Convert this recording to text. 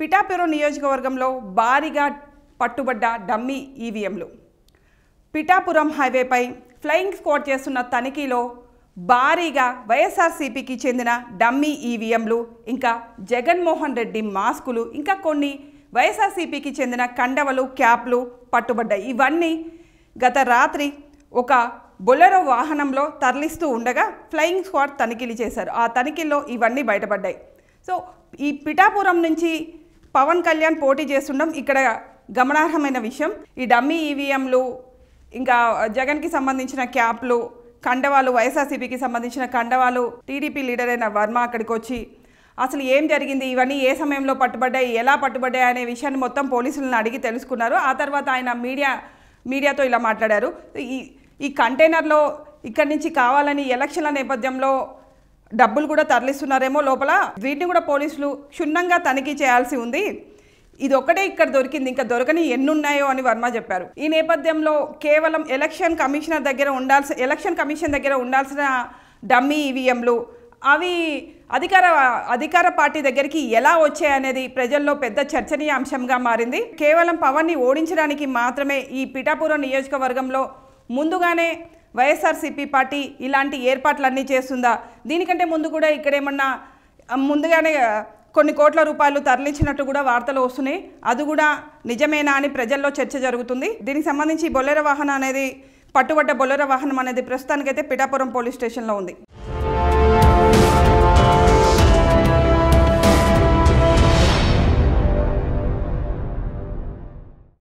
పిఠాపురం నియోజకవర్గంలో భారీగా పట్టుబడ్డ డమ్మీ ఈవీఎంలు పిఠాపురం హైవేపై ఫ్లయింగ్ స్క్వాడ్ చేస్తున్న తనిఖీలో భారీగా వైఎస్ఆర్సీపీకి చెందిన డమ్మీ ఈవీఎంలు ఇంకా జగన్మోహన్ రెడ్డి మాస్కులు ఇంకా కొన్ని వైఎస్ఆర్సీపీకి చెందిన కండవలు క్యాప్లు పట్టుబడ్డాయి ఇవన్నీ గత రాత్రి ఒక బొలెరో వాహనంలో తరలిస్తూ ఉండగా ఫ్లయింగ్ స్క్వాడ్ తనిఖీలు చేశారు ఆ తనిఖీల్లో ఇవన్నీ బయటపడ్డాయి సో ఈ పిఠాపురం నుంచి పవన్ కళ్యాణ్ పోటీ చేస్తుండడం ఇక్కడ గమనార్హమైన విషయం ఈ డమ్మీ ఈవీఎంలు ఇంకా జగన్కి సంబంధించిన క్యాప్లు కండవాలు వైఎస్ఆర్సీపీకి సంబంధించిన కండవాలు టీడీపీ లీడర్ అయిన వర్మ అక్కడికి వచ్చి అసలు ఏం జరిగింది ఇవన్నీ ఏ సమయంలో పట్టుబడ్డాయి ఎలా పట్టుబడ్డాయి అనే విషయాన్ని మొత్తం పోలీసులను అడిగి తెలుసుకున్నారు ఆ తర్వాత ఆయన మీడియా మీడియాతో ఇలా మాట్లాడారు ఈ ఈ కంటైనర్లో ఇక్కడి నుంచి కావాలని ఎలక్షన్ల నేపథ్యంలో డబ్బులు కూడా తరలిస్తున్నారేమో లోపల వీటిని కూడా పోలీసులు క్షుణ్ణంగా తనిఖీ చేయాల్సి ఉంది ఇది ఒక్కటే ఇక్కడ దొరికింది ఇంకా దొరకని ఎన్నున్నాయో అని వర్మ చెప్పారు ఈ నేపథ్యంలో కేవలం ఎలక్షన్ కమిషనర్ దగ్గర ఉండాల్సిన ఎలక్షన్ కమిషన్ దగ్గర ఉండాల్సిన డమ్మీ ఈవీఎంలు అవి అధికార అధికార పార్టీ దగ్గరికి ఎలా వచ్చాయనేది ప్రజల్లో పెద్ద చర్చనీయ అంశంగా మారింది కేవలం పవన్ని ఓడించడానికి మాత్రమే ఈ పిఠాపురం నియోజకవర్గంలో ముందుగానే వైఎస్ఆర్సీపీ పార్టీ ఇలాంటి ఏర్పాట్లన్నీ చేస్తుందా దీనికంటే ముందు కూడా ఇక్కడేమన్నా ముందుగానే కొన్ని కోట్ల రూపాయలు తరలించినట్టు కూడా వార్తలు వస్తున్నాయి అది కూడా నిజమేనా అని ప్రజల్లో చర్చ జరుగుతుంది దీనికి సంబంధించి బొల్లెర వాహనం అనేది పట్టుబడ్డ బొల్లెర వాహనం అనేది ప్రస్తుతానికైతే పిఠాపురం పోలీస్ స్టేషన్లో ఉంది